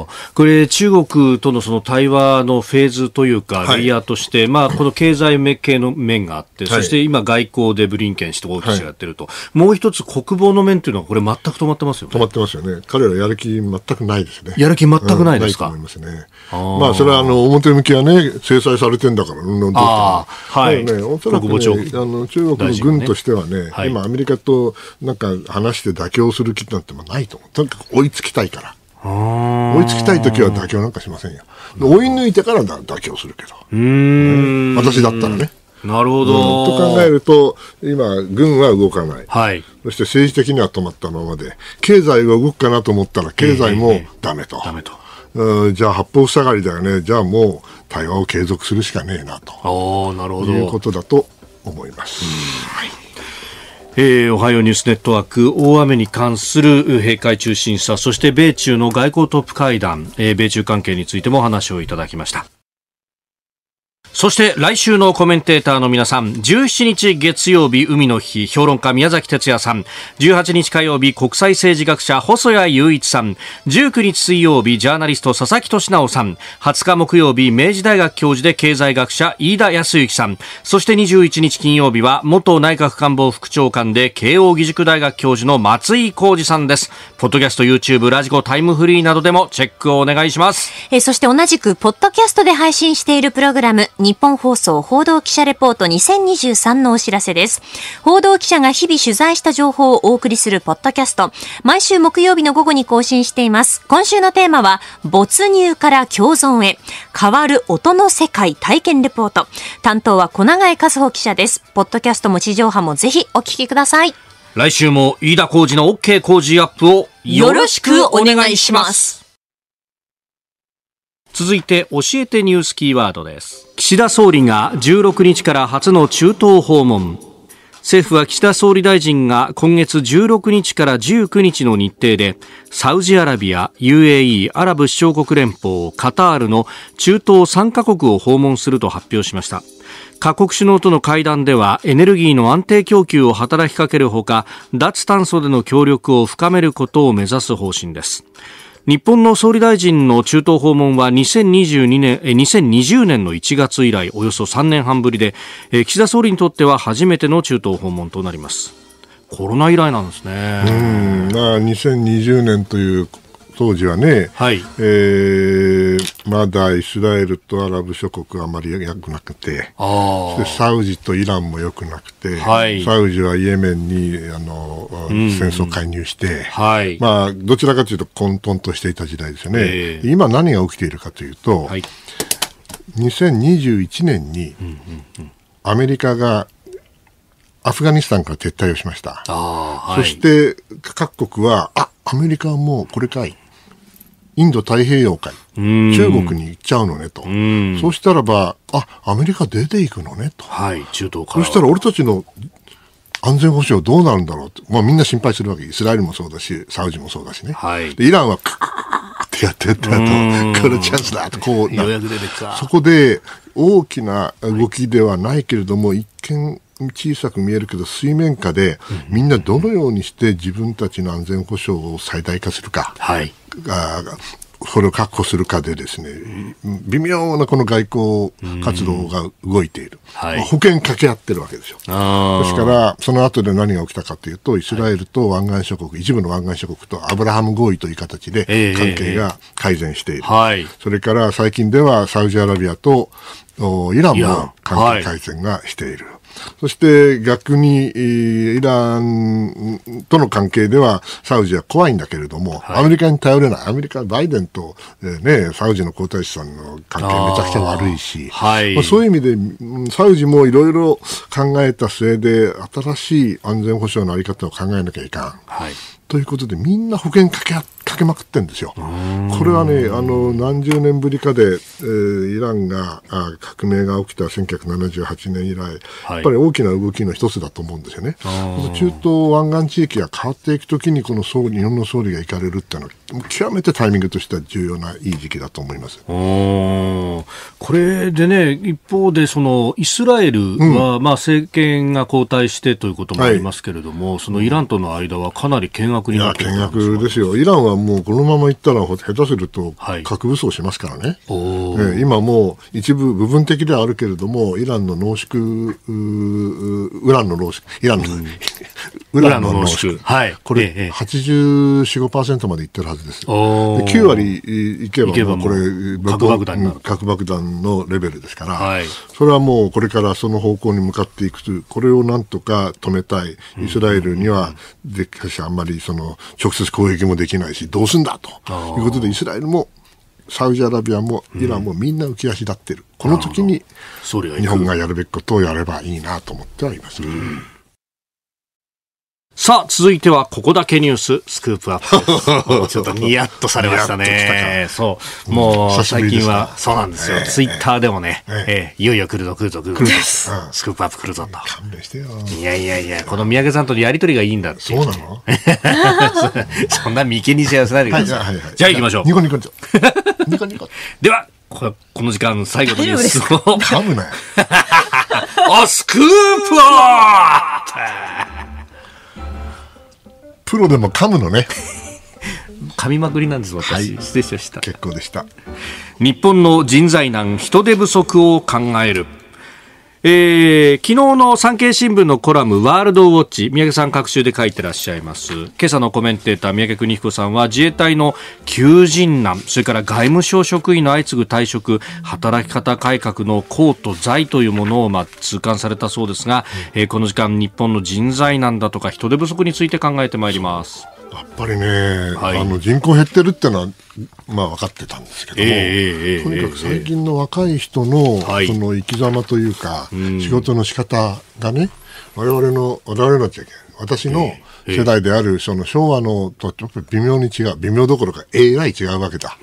うん、これ、中国とのその対話のフェーズというか、レイヤーとして、はい、まあ、この経済系の面があって、はい、そして今、外交でブリンケン氏とオーティスやってると、はい、もう一つ、国防の面というのは、これ、全く止まってますよね。止まってますよね、彼らやる気全くないですね。やる気全くないですか。うん、いますね。あまあ、それはあの表向きはね、制裁されてんだから、うんうんとはい、ね、おそらく、ね、あの中国の軍としてはね、ね今、アメリカとなんか話して妥協する気なんてないと思う、とにかく追いつきたいから。追いつきたいときは妥協なんかしませんよ。追い抜いてから妥協するけど。うん、私だったらね。なるほど、うん、と考えると、今、軍は動かない、はい、そして政治的には止まったままで、経済が動くかなと思ったら、経済もだめと。だめとうん、じゃあ八方塞がりだよね、じゃあもう対話を継続するしかねえなとあなるほどいうことだと思います。はいえー、おはようニュースネットワーク大雨に関する閉会中審査そして米中の外交トップ会談、えー、米中関係についてもお話をいただきました。そして来週のコメンテーターの皆さん、17日月曜日海の日、評論家宮崎哲也さん、18日火曜日国際政治学者細谷雄一さん、19日水曜日ジャーナリスト佐々木俊直さん、20日木曜日明治大学教授で経済学者飯田康之さん、そして21日金曜日は元内閣官房副長官で慶応義塾大学教授の松井浩二さんです。ポッドキャスト、YouTube、ラジコ、タイムフリーなどでもチェックをお願いします。えそして同じく、ポッドキャストで配信しているプログラム、日本放送報道記者レポート2023のお知らせです。報道記者が日々取材した情報をお送りするポッドキャスト、毎週木曜日の午後に更新しています。今週のテーマは、没入から共存へ、変わる音の世界体験レポート。担当は小永和穂記者です。ポッドキャストも地上波もぜひお聞きください。来週も飯田浩二の OK 工事アップをよろしくお願いします。続いて教えてニュースキーワードです岸田総理が16日から初の中東訪問政府は岸田総理大臣が今月16日から19日の日程でサウジアラビア、UAE、アラブ首長国連邦、カタールの中東3カ国を訪問すると発表しました各国首脳との会談ではエネルギーの安定供給を働きかけるほか脱炭素での協力を深めることを目指す方針です日本の総理大臣の中東訪問は2022年え2020年の1月以来およそ3年半ぶりでえ岸田総理にとっては初めての中東訪問となりますコロナ以来なんですねうん、まあ、2020年という当時はね、はい、えー、まだイスラエルとアラブ諸国はあまり良くなくてサウジとイランも良くなくて、はい、サウジはイエメンにあの、うん、戦争介入して、はい、まあ、どちらかというと混沌としていた時代ですよね、えー、今何が起きているかというと、はい、2021年にアメリカがアフガニスタンから撤退をしました。はい、そして各国は、あアメリカはもうこれかい。インド太平洋海、中国に行っちゃうのねと、そうしたらば、あアメリカ出ていくのねと、はい、中東からそしたら俺たちの安全保障どうなるんだろうと。まあ、みんな心配するわけイスラエルもそうだし、サウジもそうだしね、はい、イランはクククってやってってあと、これチャンスだとこうな、そこで大きな動きではないけれども、一見、小さく見えるけど水面下でみんなどのようにして自分たちの安全保障を最大化するか。はい、それを確保するかでですね、微妙なこの外交活動が動いている。はい、保険掛け合ってるわけですよ。ですから、その後で何が起きたかというと、イスラエルと湾岸諸国、はい、一部の湾岸諸国とアブラハム合意という形で関係が改善している。えーー、それから最近ではサウジアラビアとイランも関係改善がしている。そして逆にイランとの関係ではサウジは怖いんだけれども、はい、アメリカに頼れない。アメリカ、バイデンと、えー、ね、サウジの皇太子さんの関係めちゃくちゃ悪いし、はいまあ、そういう意味でサウジもいろいろ考えた末で新しい安全保障のあり方を考えなきゃいかん。はいということでみんな保険かけかけまくってんですよ。これはねあの何十年ぶりかで、えー、イランがあ革命が起きた1978年以来、はい、やっぱり大きな動きの一つだと思うんですよね。中東湾岸地域が変わっていくときにこの総日本の総理が行かれるっていうのは極めてタイミングとしては重要ないい時期だと思います。これでね一方でそのイスラエルは、うん、まあ政権が交代してということもありますけれども、はい、そのイランとの間はかなり懸案になっていや見学ですよ、イランはもうこのままいったら、下手すると核武装しますからね、はい、今もう一部、部分的ではあるけれども、イランの濃縮、ウランの濃縮、イランの、うん、[LAUGHS] ウランの濃縮、はい、これ、ええ、84、5%までいってるはずですよ、9割いけば、けばこれ核爆弾、核爆弾のレベルですから、はい、それはもうこれからその方向に向かっていくという、これをなんとか止めたい、イスラエルには、でかしあんまりその直接攻撃もできないしどうすんだということでイスラエルもサウジアラビアもイランもみんな浮き足立ってる、うん、この時に日本がやるべきことをやればいいなと思ってはいます。うんさあ、続いては、ここだけニュース、スクープアップ [LAUGHS] ちょっとニヤッとされましたね。たそう。もう、最近は、そうなんですよ。えー、ツイッターでもね、えー、えー、いよいよ来るぞ、来るぞ、来るぞ。スクープアップ来るぞと。勘弁してよ。いやいやいや、この三宅さんとのやりとりがいいんだって。そうなの [LAUGHS] そんな眉間に幸せないでください。はいはいはい、じゃあ行きましょう。ニコニコニコニコ。[LAUGHS] では、この時間、最後のニュースを。噛むなよ。あ、スクープアップ風呂でも噛むのね。[LAUGHS] 噛みまくりなんです私、はい、失礼しました結構でした日本の人材難人手不足を考えるえー、昨日の産経新聞のコラム、ワールドウォッチ、三宅さん各週で書いてらっしゃいます。今朝のコメンテーター、三宅邦彦さんは、自衛隊の求人難、それから外務省職員の相次ぐ退職、働き方改革の功と財というものを、まあ、痛感されたそうですが、えー、この時間、日本の人材難だとか、人手不足について考えてまいります。やっぱりね、はい、あの人口減ってるっていうのは、まあ、分かってたんですけども、えー、とにかく最近の若い人の,、その生き様というか、はい、仕事の仕方がね、我々の、我々のっちゃいけない、私の、えー世代であるその昭和のとちょっと微妙に違う微妙どころか AI 違うわけだ我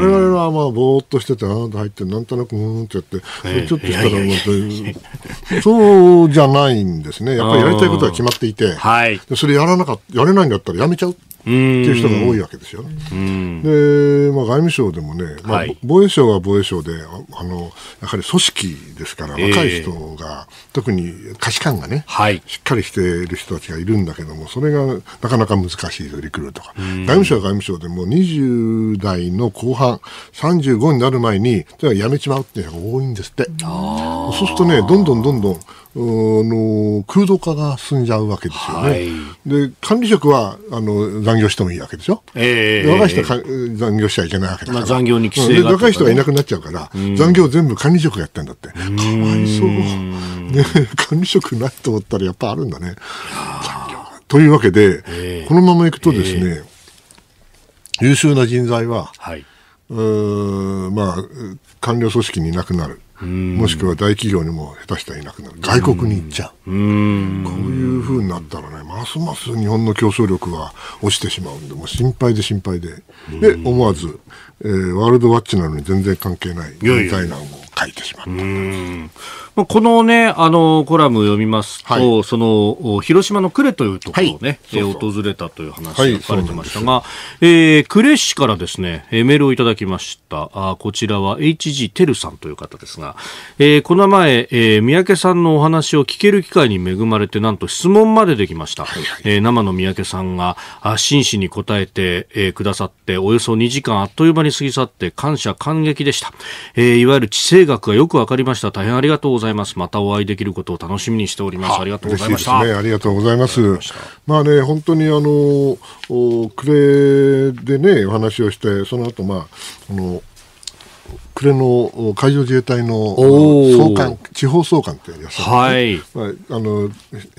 々はまあぼーっとしててあなた入ってなんとなくうんってやってれちょっとしたらもう、そうじゃないんですねやっぱりやりたいことは決まっていて、それやらなかやれないんだったらやめちゃうっていう人が多いわけですよね。で、まあ、外務省でもね、まあ、はい、防衛省は防衛省であの、やはり組織ですから、若い人が、えー、特に価値観がね、はい、しっかりしている人たちがいるんだけども、それがなかなか難しいと、リクルートが。外務省は外務省でも20代の後半、35になる前に、では辞めちまうっていうのが多いんですって。そうするとね、どんどんどんどん、あの空洞化が進んじゃうわけですよね。はい、で管理職はあの残業してもいいわけでしょ。えー、若い人は、残業しちゃいけないわけだから。まあ、残業に規制が、ね、若い人がいなくなっちゃうから、うん、残業全部管理職がやってんだって。かわいそう。ね、管理職ないと思ったらやっぱあるんだね。というわけで、えー、このままいくとですね、優秀な人材は、はい、うまあ、官僚組織にいなくなる。もしくは大企業にも下手したらいなくなる、外国に行っちゃう、うこういうふうになったらね、ますます日本の競争力は落ちてしまうんで、もう心配で心配で、で思わず、えー、ワールドワッチなのに全然関係ないみたいなのを書いてしまったんです。このね、あのコラムを読みますと、はい、その広島の呉というところをね、はい、訪れたという話をされてましたが、はい、えー、呉市からですね、メールをいただきました。あこちらは HG テルさんという方ですが、えー、この前、えー、三宅さんのお話を聞ける機会に恵まれて、なんと質問までできました。はいえー、生の三宅さんがあ真摯に答えて、えー、くださって、およそ2時間あっという間に過ぎ去って、感謝感激でした。えー、いわゆる地政学がよくわかりました。大変ありがとうございます。またお会いできることを楽しみにしております。ありがとうございました。ね、ありがとうございます。まあね、本当にあの、お暮れでね、お話をして、その後、まあ、この、暮れの海上自衛隊の総監地方総監というやつ、はいまあ、あの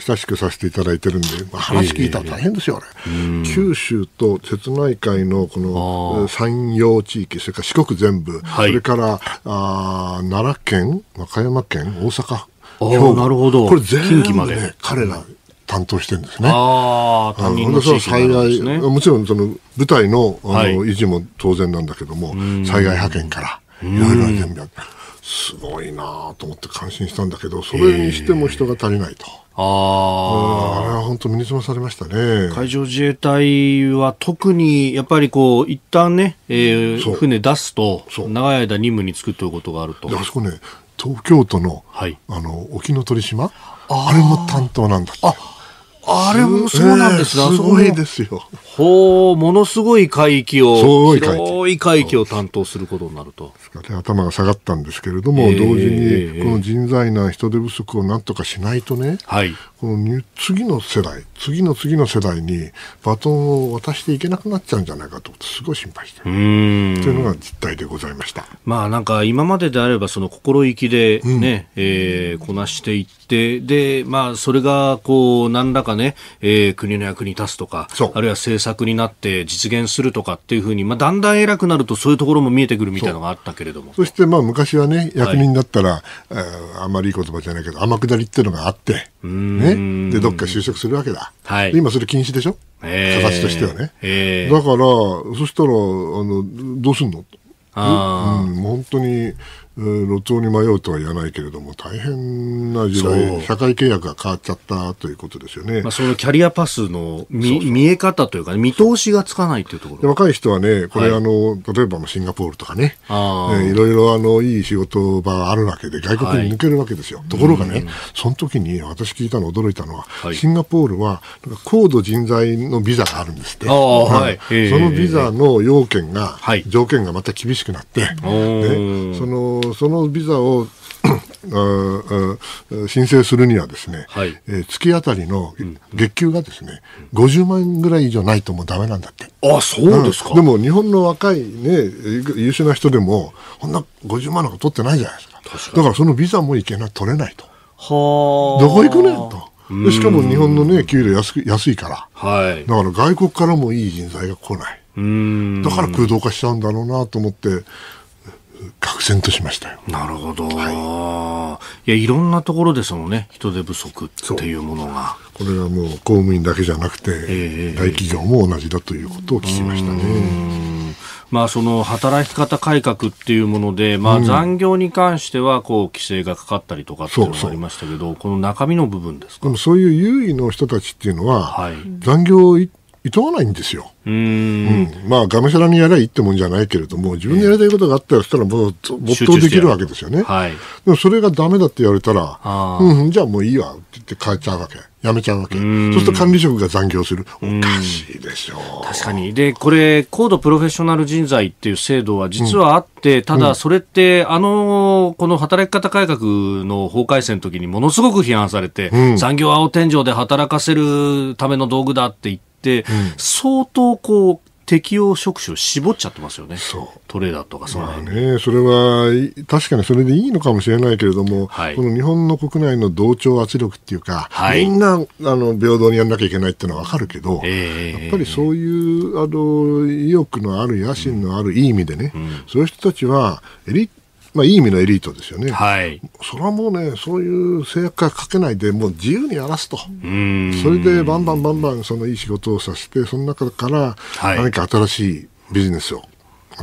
親しくさせていただいてるんで、まあ、話聞いたら大変ですよえー、九州と瀬内海のこの山陽地域それから四国全部、はい、それからあ奈良県和歌山県大阪兵庫なるほどこれ全部、ね、彼ら担当してるんですね。ああ、ね、災害、もちろんその部隊のあの、はい、維持も当然なんだけども、災害派遣から、いいろろあすごいなと思って感心したんだけどそれにしても人が足りないと。あああれは本当、身につまされましたね海上自衛隊は特にやっぱりこう一旦ね、えー、船出すと、長い間任務に就くということがあると。あそこね東京都の,、はい、あの沖ノ鳥島あれも担当なんだああれもそうなんですね、えー、すごいですよほう、ものすごい海域を、すごい海域を担当することになると。頭が下がったんですけれども、えー、同時に、この人材な人手不足をなんとかしないとね、はい、この次の世代、次の次の世代にバトンを渡していけなくなっちゃうんじゃないかと、すごい心配してる。というのが実態でございました。まあなんか今までであれば、その心意気でね、うん、えー、こなしていって、で、まあそれがこう、何らかね、えー、国の役に立つとか、あるいは政策になって実現するとかっていうふうに、まあ、だんだん偉くなるとそういうところも見えてくるみたいなのがあったけれどもそしてまあ昔はね役人だったら、はいえあんまりいい言葉じゃないけど天下りっていうのがあって、ね、でどっか就職するわけだ、はい、今それ禁止でしょ、えー、形としてはね、えー、だからそしたらあのどうすんのうん、本当に路頭に迷うとは言わないけれども、大変な時代、社会契約が変わっちゃったということですよね。まあ、そのキャリアパスの見見え方というか、ね、見通しがつかないというところ若い人はね、これ、はい、あの例えばシンガポールとかね、ねいろいろあのいい仕事場があるわけで、外国に抜けるわけですよ。はい、ところがね、その時に私聞いたの、驚いたのは、はい、シンガポールは高度人材のビザがあるんですって、はいそのビザの要件が、条件がまた厳しくなって、ね、そのそのビザを [CLEARS THROAT] 申請するにはですね、はい、えー、月当たりの月給がですね、うん、50万ぐらい以上ないともうだめなんだって。あそうですか、でも日本の若い、ね、優秀な人でも、こんな50万なんか取ってないじゃないですか。かだからそのビザもいけない、取れないと。はどこ行くねんと。しかも日本の、ね、給料安安いから、はい、だから外国からもいい人材が来ない。だから空洞化しちゃうんだろうなと思って、愕然としましたよ。なるほど、はい、いやいろんなところでその、ね、人手不足っていうものがこれはもう公務員だけじゃなくて、えー、大企業も同じだということを聞きましたね。まあ、その働き方改革っていうもので、まあ、残業に関してはこう規制がかかったりとかっていうのがありましたけど、うん、そうそうこの中身の部分ですかでもそういう優位の人たちっていうのは、はい、残業厭わないんですよ。うん,、まあ、がむしゃらにやりゃいいってもんじゃないけれども、自分でやりたいことがあったら、したらもう、没頭できるわけですよね。はい、でも、それがだめだって言われたら、うん、じゃあもういいわって言って変えちゃうわけ。やめちゃうわけ。そうすると管理職が残業する。おかしいでしょう。確かに。で、これ、高度プロフェッショナル人材っていう制度は実はあって、うん、ただ、それって、あの、この働き方改革の法改正の時にものすごく批判されて、うん、残業青天井で働かせるための道具だって言って、、相当こう適用職種を絞っちゃってますよね、トレーダーとかその、まあね、それは確かにそれでいいのかもしれないけれども、はい、この日本の国内の同調圧力っていうか、はい、みんなあの平等にやらなきゃいけないっていうのは分かるけど、えー、やっぱりそういうあの意欲のある、野心のある、いい意味でね、うん、そういう人たちはエリまあ、いい意味のエリートですよね、はい、それはもうね、そういう制約がかけないで、もう自由にやらすと、それでバンバンバンバンそのいい仕事をさせて、その中から何か新しいビジネスを、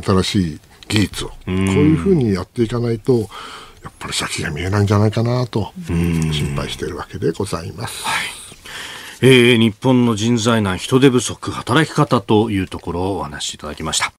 新しい技術を、こういうふうにやっていかないと、やっぱり先が見えないんじゃないかなと、心配しているわけでございます。はいえー、日本の人材難、人手不足、働き方というところをお話しいただきました。